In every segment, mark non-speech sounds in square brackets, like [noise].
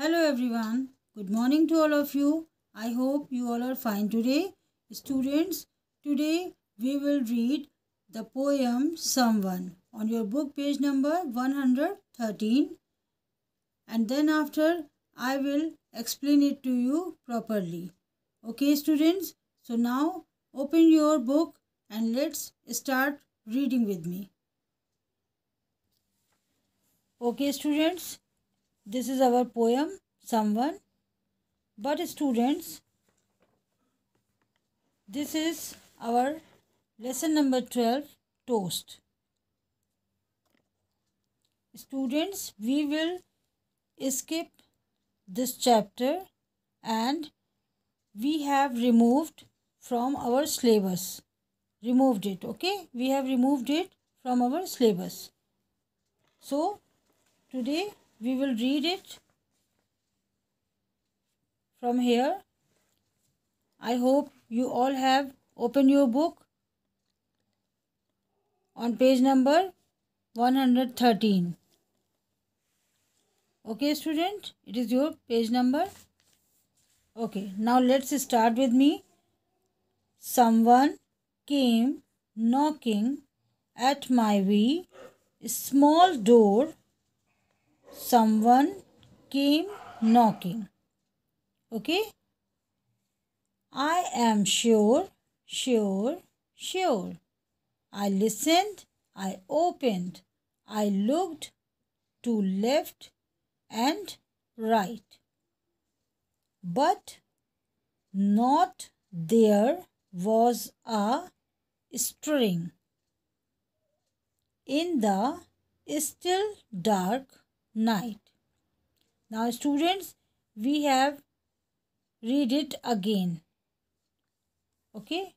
Hello everyone. Good morning to all of you. I hope you all are fine today. Students, today we will read the poem Someone on your book page number 113 and then after I will explain it to you properly. Okay students, so now open your book and let's start reading with me. Okay students, this is our poem someone but students this is our lesson number 12 toast students we will skip this chapter and we have removed from our syllabus removed it okay we have removed it from our syllabus so today we will read it from here. I hope you all have opened your book on page number 113. Okay student, it is your page number. Okay, now let's start with me. Someone came knocking at my wee small door someone came knocking okay i am sure sure sure i listened i opened i looked to left and right but not there was a string in the still dark night. Now students, we have read it again. Okay.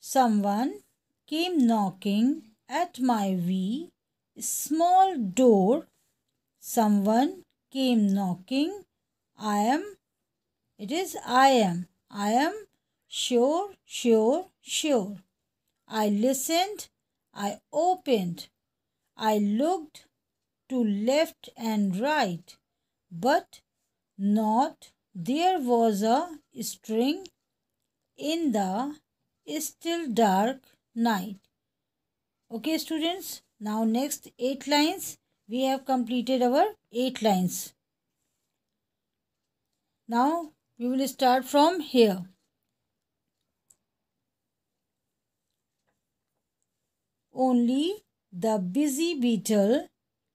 Someone came knocking at my wee small door. Someone came knocking. I am, it is I am. I am sure, sure, sure. I listened. I opened. I looked to left and right, but not there was a string in the still dark night. Okay, students, now next 8 lines. We have completed our 8 lines. Now we will start from here. Only the busy beetle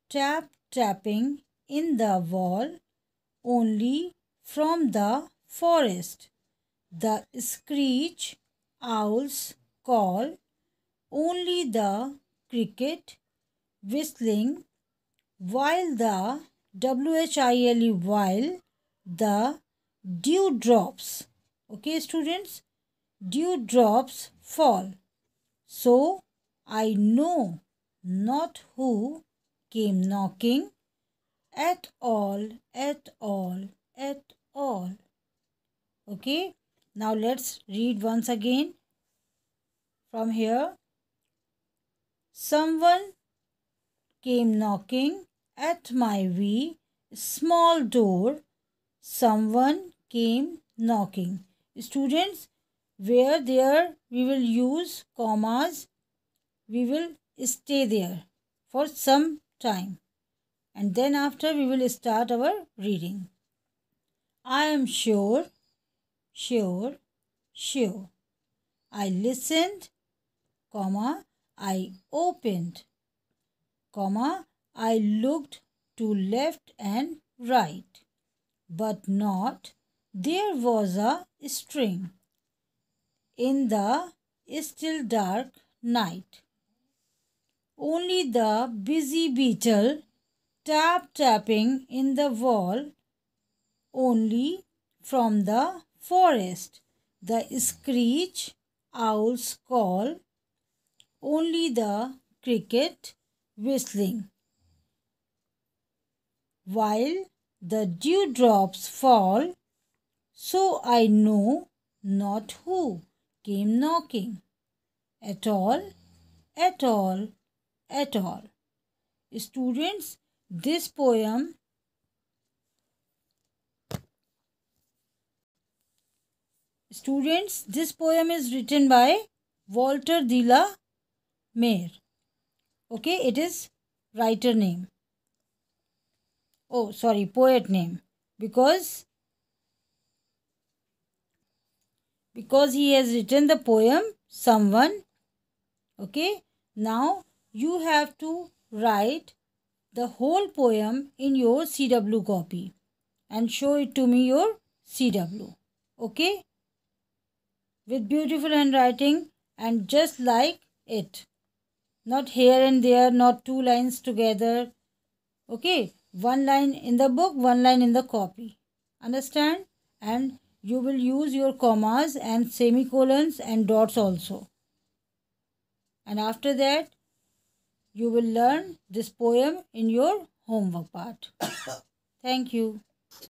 tap tapping in the wall only from the forest. The screech owl's call only the cricket whistling while the whi while the dew drops okay students dew drops fall so i know not who, came knocking at all, at all, at all. Okay, now let's read once again from here. Someone came knocking at my wee small door. Someone came knocking. Students, where there we will use commas. We will stay there for some time and then after we will start our reading. I am sure, sure, sure. I listened, comma, I opened, comma, I looked to left and right, but not there was a string in the still dark night. Only the busy beetle tap tapping in the wall only from the forest. The screech owl's call only the cricket whistling while the dewdrops fall so i know not who came knocking at all at all at all. Students, this poem Students, this poem is written by Walter de la Mare. Okay, it is writer name. Oh, sorry, poet name. Because because he has written the poem someone okay now you have to write the whole poem in your CW copy and show it to me your CW. Okay? With beautiful handwriting and just like it. Not here and there, not two lines together. Okay? One line in the book, one line in the copy. Understand? And you will use your commas and semicolons and dots also. And after that, you will learn this poem in your homework part. [coughs] Thank you.